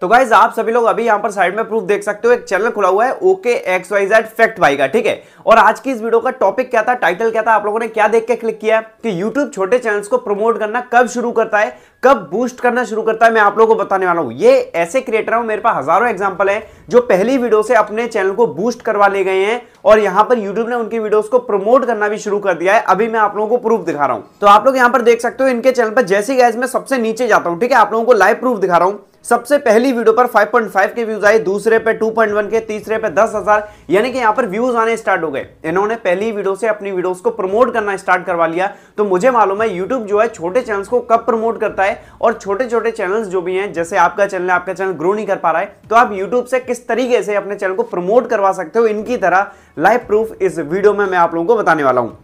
तो गाइज आप सभी लोग अभी यहाँ पर साइड में प्रूफ देख सकते हो एक चैनल खुला हुआ है okay X Y Z fact भाई का ठीक है और आज की इस वीडियो का टॉपिक क्या था टाइटल क्या था आप लोगों ने क्या देख के क्लिक किया कि यूट्यूब छोटे चैनल्स को प्रमोट करना कब शुरू करता है कब बूस्ट करना शुरू करता है मैं आप लोगों को बताने वाला हूँ ये ऐसे क्रिएटर हूँ मेरे पास हजारों एग्जाम्पल है जो पहली वीडियो से अपने चैनल को बूस्ट करवा ले गए हैं और यहाँ पर यूट्यूब ने उनकी वीडियोस को प्रमोट करना भी शुरू कर दिया है अभी मैं आप लोगों को प्रूफ दिखा रहा हूँ तो आप लोग यहाँ पर देख सकते हो इनके चैनल पर जैसे गैस में सबसे नीचे जाता हूँ ठीक है आप लोगों को लाइव प्रूफ दिखा रहा हूँ सबसे पहली वीडियो पर 5.5 के व्यूज आए दूसरे पे 2.1 के तीसरे पे 10,000 यानी कि यहां पर व्यूज आने स्टार्ट हो गए इन्होंने पहली वीडियो से अपनी वीडियोस को प्रमोट करना स्टार्ट करवा लिया तो मुझे मालूम है यूट्यूब जो है छोटे चैनल्स को कब प्रमोट करता है और छोटे छोटे चैनल्स जो भी हैं जैसे आपका चैनल आपका चैनल ग्रो नहीं कर पा रहा है तो आप यूट्यूब से किस तरीके से अपने चैनल को प्रमोट करवा सकते हो इनकी तरह लाइव प्रूफ इस वीडियो में मैं आप लोगों को बताने वाला हूँ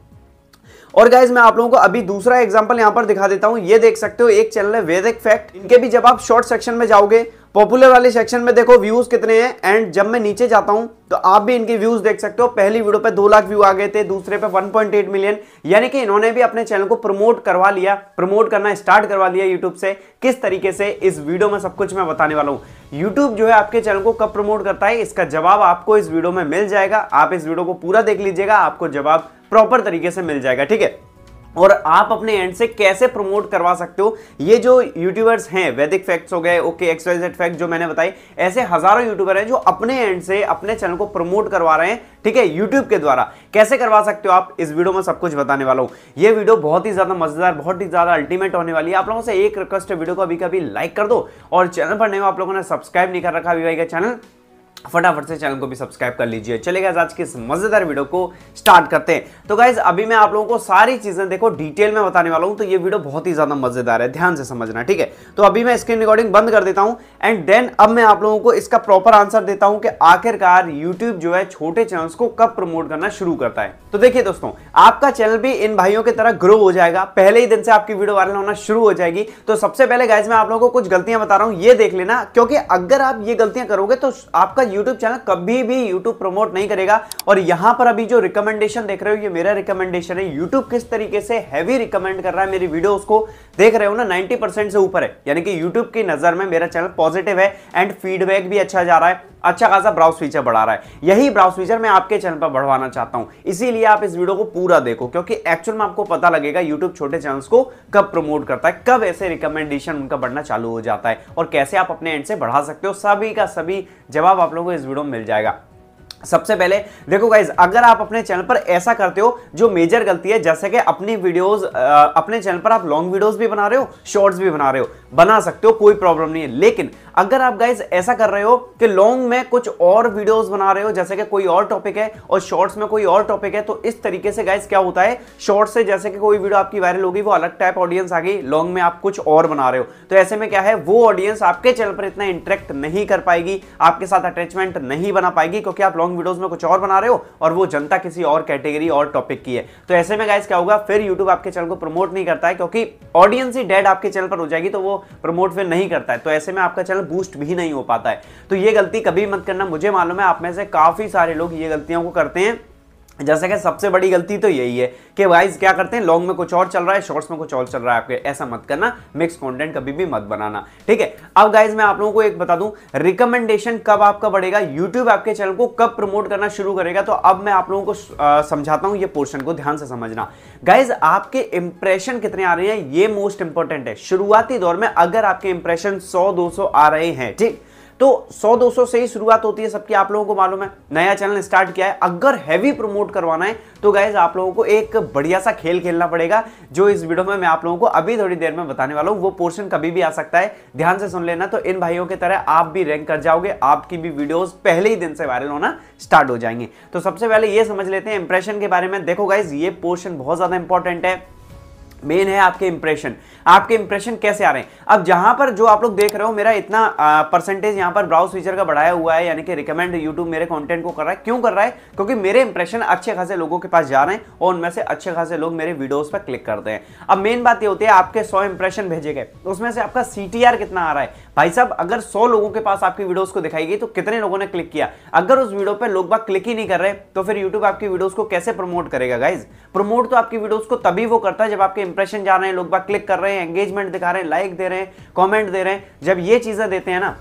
और गाइज मैं आप लोगों को अभी दूसरा एग्जाम्पल यहाँ पर दिखा देता हूँ ये देख सकते हो एक चैनल है वेदिक फैक्ट इनके भी जब आप शॉर्ट सेक्शन में जाओगे पॉपुलर वाले सेक्शन में देखो व्यूज कितने हैं एंड जब मैं नीचे जाता हूं तो आप भी इनके व्यूज देख सकते हो पहली वीडियो पे दो लाख व्यू आ गए थे दूसरे पे 1.8 मिलियन यानी कि इन्होंने भी अपने चैनल को प्रमोट करवा लिया प्रमोट करना स्टार्ट करवा लिया यूट्यूब से किस तरीके से इस वीडियो में सब कुछ मैं बताने वाला हूँ यूट्यूब जो है आपके चैनल को कब प्रमोट करता है इसका जवाब आपको इस वीडियो में मिल जाएगा आप इस वीडियो को पूरा देख लीजिएगा आपको जवाब प्रॉपर तरीके से मिल जाएगा ठीक है और आप अपने एंड से कैसे प्रमोट करवा सकते हो ये जो यूट्यूबर्स हैं वैदिक फैक्ट्स हो गए ओके एक्सवाइजेड फैक्ट जो मैंने बताई ऐसे हजारों यूट्यूबर हैं जो अपने एंड से अपने चैनल को प्रमोट करवा रहे हैं ठीक है यूट्यूब के द्वारा कैसे करवा सकते हो आप इस वीडियो में सब कुछ बताने वाला हूँ ये वीडियो बहुत ही ज़्यादा मज़ेदार बहुत ही ज़्यादा अल्टीमेट होने वाली है आप लोगों से एक रिक्वेस्ट है वीडियो को अभी कभी लाइक कर दो और चैनल पर नहीं आप लोगों ने सब्सक्राइब नहीं कर रखा अभी भाई का चैनल फटाफट से चैनल को भी सब्सक्राइब कर लीजिए चलेगा आज के इस मज़ेदार वीडियो को स्टार्ट करते हैं तो गाइज अभी मैं आप लोगों को सारी चीज़ें देखो डिटेल में बताने वाला हूं तो ये वीडियो बहुत ही ज़्यादा मज़ेदार है ध्यान से समझना ठीक है तो अभी मैं स्क्रीन रिकॉर्डिंग बंद कर देता हूं एंड देन अब मैं आप लोगों को इसका प्रॉपर आंसर देता हूं कि आखिरकार यूट्यूब जो है छोटे चैनल्स को कब प्रमोट करना शुरू करता है तो देखिए दोस्तों आपका चैनल भी इन भाइयों की तरह ग्रो हो जाएगा पहले ही दिन से आपकी वीडियो वायरल होना शुरू हो जाएगी तो सबसे पहले गाइज मैं आप लोगों को कुछ गलतियां बता रहा हूं ये देख लेना क्योंकि अगर आप ये गलतियां करोगे तो आपका यूट्यूब चैनल कभी भी यूट्यूब प्रमोट नहीं करेगा और यहां पर अभी जो रिकमेंडेशन देख रहे हो ये मेरा रिकमेंडेशन है यूट्यूब किस तरीके से हैवी रिकमेंड कर रहा है मेरी वीडियो उसको देख रहे हो ना नाइनटी से ऊपर है यानी कि यूट्यूब की नजर में मेरा चैनल पॉजिटिव है एंड फीडबैक भी अच्छा जा रहा है अच्छा खासा ब्राउज फीचर बढ़ा रहा है यही ब्राउज फीचर मैं आपके चैनल पर बढ़वाना चाहता हूं इसीलिए आप इस वीडियो को पूरा देखो क्योंकि एक्चुअल में आपको पता लगेगा यूट्यूब छोटे चैनल्स को कब प्रमोट करता है कब ऐसे रिकमेंडेशन उनका बढ़ना चालू हो जाता है और कैसे आप अपने एंड से बढ़ा सकते हो सभी का सभी जवाब आप लोगों को इस वीडियो में मिल जाएगा सबसे पहले देखो गाइज अगर आप अपने चैनल पर ऐसा करते हो जो मेजर गलती है जैसे कि अपनी वीडियोस अपने चैनल पर आप लॉन्ग वीडियोस भी बना रहे हो शॉर्ट्स भी बना रहे हो बना सकते हो कोई प्रॉब्लम नहीं है लेकिन अगर आप गाइज ऐसा कर रहे हो कि लॉन्ग में कुछ और वीडियोस बना रहे हो जैसे कि कोई और टॉपिक है और शॉर्ट्स में कोई और टॉपिक है तो इस तरीके से गाइज क्या होता है शॉर्ट से जैसे कि कोई वीडियो आपकी वायरल होगी वो अलग टाइप ऑडियंस आ गई लॉन्ग में आप कुछ और बना रहे हो तो ऐसे में क्या है वो ऑडियंस आपके चैनल पर इतना इंटरेक्ट नहीं कर पाएगी आपके साथ अटैचमेंट नहीं बना पाएगी क्योंकि आप लॉन्ग वीडियोज में कुछ और बना रहे हो और वो जनता किसी और कैटेगरी और टॉपिक की है तो ऐसे में गाइज क्या होगा फिर यूट्यूब आपके चैनल को प्रमोट नहीं करता है क्योंकि ऑडियंस ही डेड आपके चैनल पर हो जाएगी तो वो प्रमोट फिर नहीं करता है तो ऐसे में आपका चैनल बूस्ट भी नहीं हो पाता है तो ये गलती कभी मत करना मुझे मालूम है आप में से काफ़ी सारे लोग ये गलतियों को करते हैं जैसे कि सबसे बड़ी गलती तो यही है कि वाइज क्या करते हैं लॉन्ग में कुछ और चल रहा है शॉर्ट्स में कुछ और चल रहा है आपके ऐसा मत करना मिक्स कंटेंट कभी भी मत बनाना ठीक है अब गाइज मैं आप लोगों को एक बता दूं रिकमेंडेशन कब आपका बढ़ेगा यूट्यूब आपके चैनल को कब प्रमोट करना शुरू करेगा तो अब मैं आप लोगों को समझाता हूं ये पोर्शन को ध्यान से समझना गाइज आपके इंप्रेशन कितने आ रहे हैं ये मोस्ट इंपॉर्टेंट है शुरुआती दौर में अगर आपके इंप्रेशन सौ दो आ रहे हैं ठीक है तो 100-200 से ही शुरुआत होती है सबकी आप लोगों को मालूम है नया चैनल स्टार्ट किया है अगर हैवी प्रमोट करवाना है तो गाइज आप लोगों को एक बढ़िया सा खेल खेलना पड़ेगा जो इस वीडियो में मैं आप लोगों को अभी थोड़ी देर में बताने वाला हूँ वो पोर्शन कभी भी आ सकता है ध्यान से सुन लेना तो इन भाइयों की तरह आप भी रैंक कर जाओगे आपकी भी वीडियोज पहले ही दिन से वायरल होना स्टार्ट हो जाएंगे तो सबसे पहले ये समझ लेते हैं इंप्रेशन के बारे में देखो गाइज ये पोर्शन बहुत ज़्यादा इंपॉर्टेंट है मेन है आपके इंप्रेशन आपके इंप्रेशन कैसे आ रहे हैं अब जहां पर जो आप लोग देख रहे हो मेरा इतना परसेंटेज यहां पर ब्राउज फीचर का बढ़ाया हुआ है यानी कि रिकमेंड यूट्यूब मेरे कंटेंट को कर रहा है क्यों कर रहा है क्योंकि मेरे इंप्रेशन अच्छे खासे लोगों के पास जा रहे हैं और उनमें से अच्छे खासे लोग मेरे वीडियोज पर क्लिक करते हैं अब मेन बात यह होती है आपके सौ इंप्रेशन भेजे गए उसमें से आपका सी कितना आ रहा है भाई साहब अगर 100 लोगों के पास आपकी वीडियोस को दिखाई गई तो कितने लोगों ने क्लिक किया अगर उस वीडियो पे लोग बाग क्लिक ही नहीं कर रहे तो फिर यूट्यूब आपकी वीडियोस को कैसे प्रमोट करेगा गाइज प्रमोट तो आपकी वीडियोस को तभी वो करता है जब आपके इंप्रेशन जा रहे हैं लोग बाग क्लिक कर रहे हैं एंगेजमेंट दिखा रहे हैं लाइक दे रहे हैं कॉमेंट दे रहे हैं जब ये चीजें देते हैं ना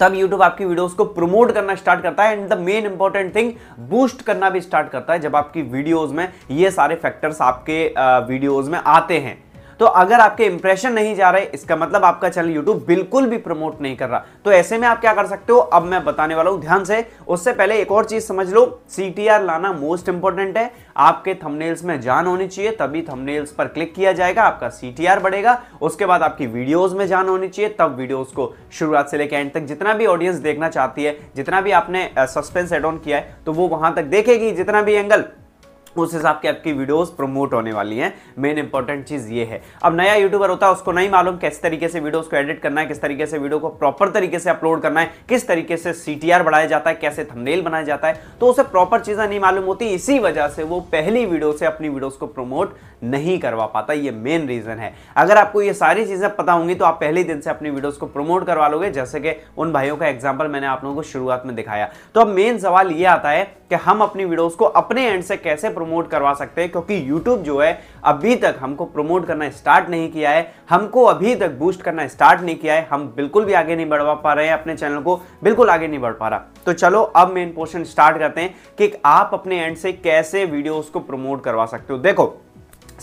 तब YouTube आपकी वीडियोस को प्रमोट करना स्टार्ट करता है and the main important thing boost करना भी स्टार्ट करता है जब आपकी वीडियोस में ये सारे फैक्टर्स आपके वीडियोस में आते हैं तो अगर आपके इंप्रेशन नहीं जा रहे इसका मतलब आपका चैनल यूट्यूब बिल्कुल भी प्रमोट नहीं कर रहा तो ऐसे में आप क्या कर सकते हो अब मैं बताने वाला हूं ध्यान से उससे पहले एक और चीज समझ लो सी लाना मोस्ट इंपॉर्टेंट है आपके थंबनेल्स में जान होनी चाहिए तभी थंबनेल्स पर क्लिक किया जाएगा आपका सी बढ़ेगा उसके बाद आपकी वीडियोज में जान होनी चाहिए तब वीडियो को शुरुआत से लेकर एंड तक जितना भी ऑडियंस देखना चाहती है जितना भी आपने सस्पेंस एड ऑन किया है तो वो वहां तक देखेगी जितना भी एंगल उस हिसाब की आपकी वीडियोस प्रमोट होने वाली हैं मेन इंपॉर्टेंट चीज़ ये है अब नया यूट्यूबर होता है उसको नहीं मालूम किस तरीके से वीडियोस को एडिट करना है किस तरीके से वीडियो को प्रॉपर तरीके से अपलोड करना है किस तरीके से सी बढ़ाया जाता है कैसे थमनेल बनाया जाता है तो उसे प्रॉपर चीज़ें नहीं मालूम होती इसी वजह से वो पहली वीडियो से अपनी वीडियोज़ को प्रमोट नहीं करवा पाता ये मेन रीज़न है अगर आपको ये सारी चीज़ें पता होंगी तो आप पहले दिन से अपनी वीडियोज़ को प्रमोट करवा लोगे जैसे कि उन भाइयों का एग्जाम्पल मैंने आप लोगों को शुरुआत में दिखाया तो अब मेन सवाल ये आता है कि हम अपनी वीडियोज़ को अपने एंड से कैसे प्रमोट प्रमोट करवा सकते हैं क्योंकि यूट्यूब जो है अभी तक हमको प्रमोट करना स्टार्ट नहीं किया है हमको अभी तक बूस्ट करना स्टार्ट नहीं किया है हम बिल्कुल भी आगे नहीं बढ़वा पा रहे हैं अपने चैनल को बिल्कुल आगे नहीं बढ़ पा रहा तो चलो अब मेन पोर्शन स्टार्ट करते हैं कि आप अपने एंड से कैसे वीडियो को प्रमोट करवा सकते हो देखो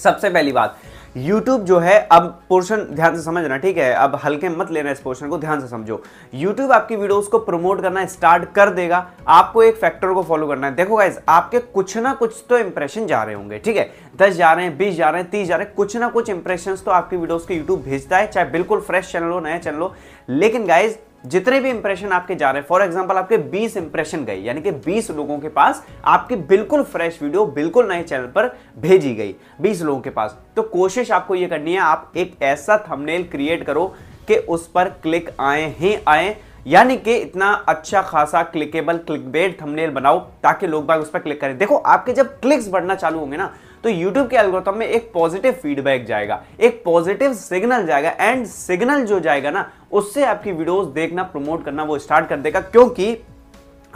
सबसे पहली बात यूट्यूब जो है अब पोर्शन ध्यान से समझना ठीक है अब हल्के मत लेना इस पोर्शन को ध्यान से समझो यूट्यूब आपकी वीडियोस को प्रमोट करना स्टार्ट कर देगा आपको एक फैक्टर को फॉलो करना है देखो गाइज आपके कुछ ना कुछ तो इंप्रेशन जा रहे होंगे ठीक है दस जा रहे हैं बीस जा रहे हैं तीस जा रहे हैं कुछ ना कुछ इंप्रेशन तो आपकी वीडियोज को यूट्यूब भेजता है चाहे बिल्कुल फ्रेश चैनल हो नया चैनल हो लेकिन गाइज जितने भी इंप्रेशन आपके जा रहे हैं फॉर एग्जाम्पल आपके 20 इंप्रेशन गए यानी कि 20 लोगों के पास आपकी बिल्कुल फ्रेश वीडियो बिल्कुल नए चैनल पर भेजी गई 20 लोगों के पास तो कोशिश आपको ये करनी है आप एक ऐसा थंबनेल क्रिएट करो कि उस पर क्लिक आए ही आए यानी कि इतना अच्छा खासा क्लिकेबल क्लिकबेट थंबनेल बनाओ ताकि लोग बाग उस पर क्लिक करें देखो आपके जब क्लिक्स बढ़ना चालू होंगे ना तो यूट्यूब के एल्गोरिथम में एक पॉजिटिव फीडबैक जाएगा एक पॉजिटिव सिग्नल जाएगा एंड सिग्नल जो जाएगा ना उससे आपकी वीडियोस देखना प्रमोट करना वो स्टार्ट कर देगा क्योंकि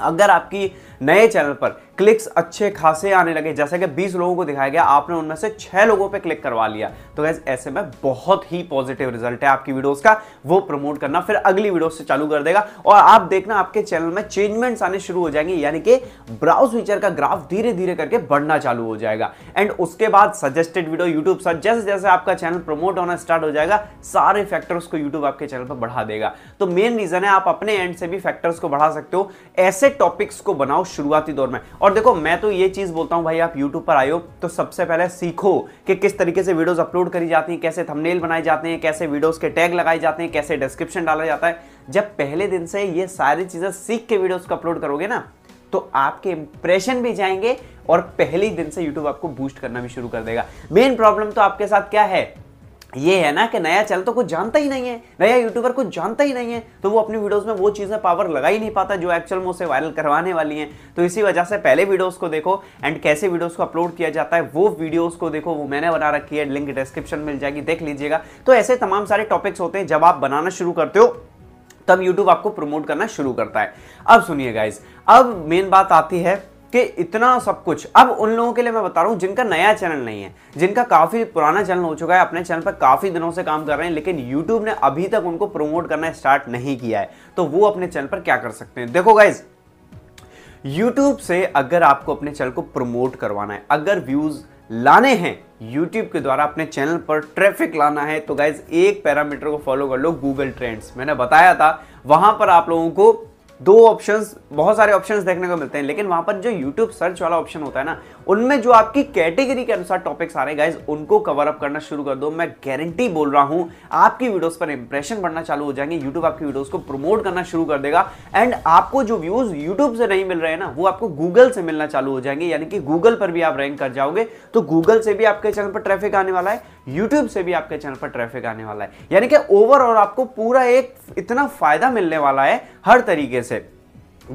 अगर आपकी नए चैनल पर क्लिक्स अच्छे खासे आने लगे जैसे कि बीस लोगों को दिखाया गया आपने उनमें से छह लोगों पर क्लिक करवा लिया तो गैस ऐसे में बहुत ही पॉजिटिव रिजल्ट है आपकी वीडियोज का वो प्रमोट करना फिर अगली वीडियो से चालू कर देगा और आप देखना आपके चैनल में चेंजमेंट्स आने शुरू हो जाएंगे यानी कि ब्राउज फीचर का ग्राफ धीरे धीरे करके बढ़ना चालू हो जाएगा एंड उसके बाद सजेस्टेड वीडियो यूट्यूब सर जैसे जैसे आपका चैनल प्रमोट होना स्टार्ट हो जाएगा सारे फैक्टर्स को यूट्यूब आपके चैनल पर बढ़ा देगा तो मेन रीजन है आप अपने एंड से भी फैक्टर्स को बढ़ा सकते हो ऐसे टॉपिक्स को बनाओ शुरुआती दौर में और और देखो मैं तो ये चीज़ बोलता हूँ भाई आप यूट्यूब पर आयो तो सबसे पहले सीखो कि किस तरीके से वीडियोस अपलोड करी जाती हैं कैसे थंबनेल बनाए जाते हैं कैसे वीडियोस के टैग लगाए जाते हैं कैसे डिस्क्रिप्शन डाला जाता है जब पहले दिन से ये सारी चीज़ें सीख के वीडियोज़ को अपलोड करोगे ना तो आपके इंप्रेशन भी जाएंगे और पहले दिन से यूट्यूब आपको बूस्ट करना भी शुरू कर देगा मेन प्रॉब्लम तो आपके साथ क्या है ये है ना कि नया चैनल तो कुछ जानता ही नहीं है नया यूट्यूबर कुछ जानता ही नहीं है तो वो अपनी वीडियोस में वो चीज़ें पावर लगा ही नहीं पाता जो एक्चुअल में उसे वायरल करवाने वाली हैं तो इसी वजह से पहले वीडियोस को देखो एंड कैसे वीडियोस को अपलोड किया जाता है वो वीडियोस को देखो वो मैंने बना रखी है लिंक डिस्क्रिप्शन मिल जाएगी देख लीजिएगा तो ऐसे तमाम सारे टॉपिक्स होते हैं जब आप बनाना शुरू करते हो तब यूट्यूब आपको प्रमोट करना शुरू करता है अब सुनिए गाइज अब मेन बात आती है कि इतना सब कुछ अब उन लोगों के लिए मैं बता रहा हूँ जिनका नया चैनल नहीं है जिनका काफ़ी पुराना चैनल हो चुका है अपने चैनल पर काफ़ी दिनों से काम कर रहे हैं लेकिन यूट्यूब ने अभी तक उनको प्रमोट करना स्टार्ट नहीं किया है तो वो अपने चैनल पर क्या कर सकते हैं देखो गाइज YouTube से अगर आपको अपने चैनल को प्रमोट करवाना है अगर व्यूज़ लाने हैं YouTube के द्वारा अपने चैनल पर ट्रैफिक लाना है तो गाइज एक पैरामीटर को फॉलो कर लो Google ट्रेंड्स मैंने बताया था वहां पर आप लोगों को दो ऑप्शन बहुत सारे ऑप्शन देखने को मिलते हैं लेकिन वहां पर जो यूट्यूब सर्च वाला ऑप्शन होता है ना उनमें जो आपकी कैटेगरी के अनुसार टॉपिक्स आ रहे हैं गाइज उनको कवर अप करना शुरू कर दो मैं गारंटी बोल रहा हूं आपकी वीडियोस पर इंप्रेशन बढ़ना चालू हो जाएंगे यूट्यूब आपकी वीडियोस को प्रमोट करना शुरू कर देगा एंड आपको जो व्यूज यूट्यूब से नहीं मिल रहे हैं ना वो आपको गूगल से मिलना चालू हो जाएंगे यानी कि गूगल पर भी आप रैंक कर जाओगे तो गूगल से भी आपके चैनल पर ट्रैफिक आने वाला है यूट्यूब से भी आपके चैनल पर ट्रैफिक आने वाला है यानी कि ओवरऑल आपको पूरा एक इतना फ़ायदा मिलने वाला है हर तरीके से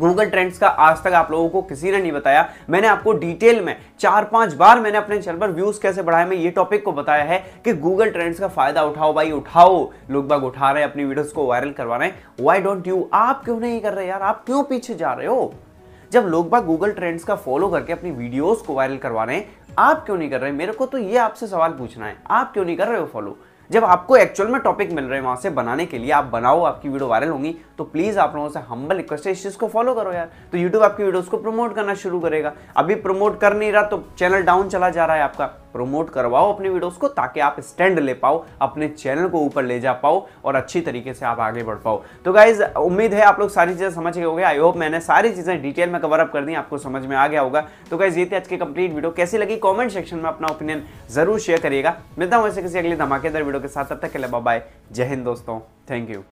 गूगल ट्रेंड्स का आज तक आप लोगों को किसी ने नहीं बताया मैंने आपको डिटेल में चार पांच बार मैंने अपने चैनल पर व्यूज कैसे बढ़ाए मैं ये टॉपिक को बताया है कि गूगल ट्रेंड्स का फायदा उठाओ भाई उठाओ लोग बाग उठा रहे हैं अपनी वीडियोस को वायरल करवा रहे हैं वाई डोंट यू आप क्यों नहीं कर रहे यार आप क्यों पीछे जा रहे हो जब लोग बाग गूगल ट्रेंड्स का फॉलो करके अपनी वीडियोस को वायरल करवा रहे हैं आप क्यों नहीं कर रहे मेरे को तो ये आपसे सवाल पूछना है आप क्यों नहीं कर रहे हो फॉलो जब आपको एक्चुअल में टॉपिक मिल रहे हैं वहां से बनाने के लिए आप बनाओ आपकी वीडियो वायरल होंगी तो प्लीज़ आप लोगों से हम्बल रिक्वेस्ट है इस चीज़ को फॉलो करो यार तो यूट्यूब आपकी वीडियोस को प्रमोट करना शुरू करेगा अभी प्रमोट कर नहीं रहा तो चैनल डाउन चला जा रहा है आपका प्रमोट करवाओ अपने वीडियोस को ताकि आप स्टैंड ले पाओ अपने चैनल को ऊपर ले जा पाओ और अच्छी तरीके से आप आगे बढ़ पाओ तो गाइज उम्मीद है आप लोग सारी चीज़ें समझ गए होंगे आई होप मैंने सारी चीज़ें डिटेल में कवर अप कर दी आपको समझ में आ गया होगा तो गाइज ये आज की कंप्लीट वीडियो कैसी लगी कॉमेंट सेक्शन में अपना ओपिनियन जरूर शेयर करिएगा मिलता हूँ ऐसे किसी अगले धमाकेदार वीडियो के साथ तब तक के लिए बाय जय हिंद दोस्तों थैंक यू